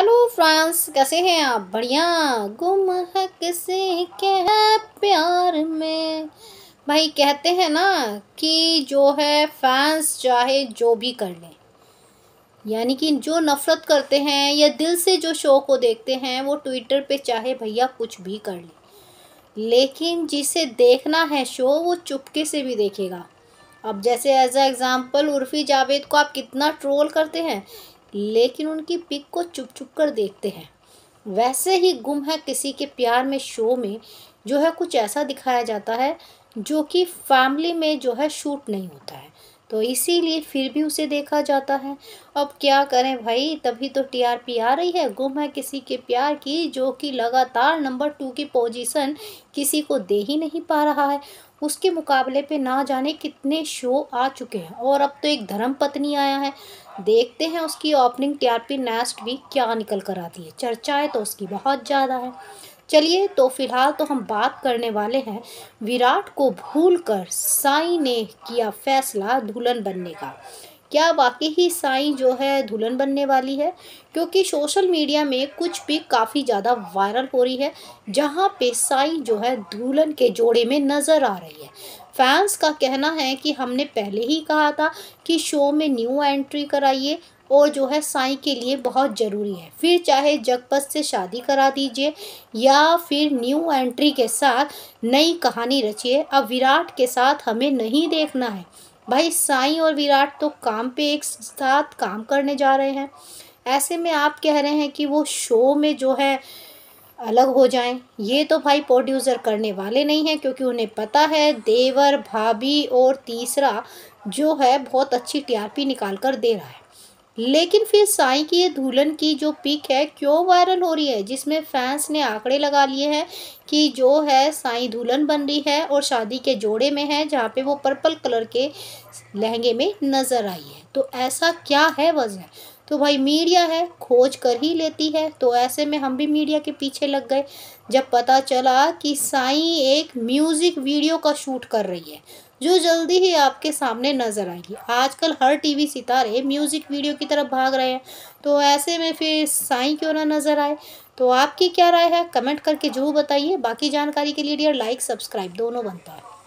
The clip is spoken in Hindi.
हेलो फ्रांस कैसे हैं आप बढ़िया गुम है किसे के प्यार में भाई कहते हैं ना कि जो है फैंस चाहे जो भी कर लें यानी कि जो नफ़रत करते हैं या दिल से जो शो को देखते हैं वो ट्विटर पे चाहे भैया कुछ भी कर लें लेकिन जिसे देखना है शो वो चुपके से भी देखेगा अब जैसे as a example Urfi Javed को आप कितना ट्रोल करते हैं लेकिन उनकी पिक को चुप चुप कर देखते हैं वैसे ही गुम है किसी के प्यार में शो में जो है कुछ ऐसा दिखाया जाता है जो कि फैमिली में जो है शूट नहीं होता है तो इसीलिए फिर भी उसे देखा जाता है अब क्या करें भाई तभी तो टीआरपी आ रही है गुम है किसी के प्यार की जो कि लगातार नंबर टू की पोजीशन किसी को दे ही नहीं पा रहा है उसके मुकाबले पे ना जाने कितने शो आ चुके हैं और अब तो एक धर्म पत्नी आया है देखते हैं उसकी ओपनिंग टीआरपी नेस्ट भी क्या निकल कर आती है चर्चाएँ तो उसकी बहुत ज़्यादा है चलिए तो फिलहाल तो हम बात करने वाले हैं विराट को भूलकर साई ने किया फैसला दुल्हन बनने का क्या वाकई ही साई जो है दुल्हन बनने वाली है क्योंकि सोशल मीडिया में कुछ भी काफ़ी ज़्यादा वायरल हो रही है जहाँ पे साई जो है दुल्हन के जोड़े में नज़र आ रही है फैंस का कहना है कि हमने पहले ही कहा था कि शो में न्यू एंट्री कराइए और जो है साई के लिए बहुत ज़रूरी है फिर चाहे जगपत से शादी करा दीजिए या फिर न्यू एंट्री के साथ नई कहानी रचिए अब विराट के साथ हमें नहीं देखना है भाई साई और विराट तो काम पे एक साथ काम करने जा रहे हैं ऐसे में आप कह रहे हैं कि वो शो में जो है अलग हो जाएं ये तो भाई प्रोड्यूसर करने वाले नहीं हैं क्योंकि उन्हें पता है देवर भाभी और तीसरा जो है बहुत अच्छी टीआरपी निकाल कर दे रहा है लेकिन फिर साई की ये दुल्हन की जो पिक है क्यों वायरल हो रही है जिसमें फैंस ने आंकड़े लगा लिए हैं कि जो है साई दुल्हन बन रही है और शादी के जोड़े में है जहाँ पे वो पर्पल कलर के लहंगे में नज़र आई है तो ऐसा क्या है वजह तो भाई मीडिया है खोज कर ही लेती है तो ऐसे में हम भी मीडिया के पीछे लग गए जब पता चला कि साई एक म्यूज़िक वीडियो का शूट कर रही है जो जल्दी ही आपके सामने नज़र आएगी आजकल हर टीवी सितारे म्यूज़िक वीडियो की तरफ भाग रहे हैं तो ऐसे में फिर साई क्यों ना नज़र आए तो आपकी क्या राय है कमेंट करके जरूर बताइए बाकी जानकारी के लिए डियर लाइक सब्सक्राइब दोनों बनता है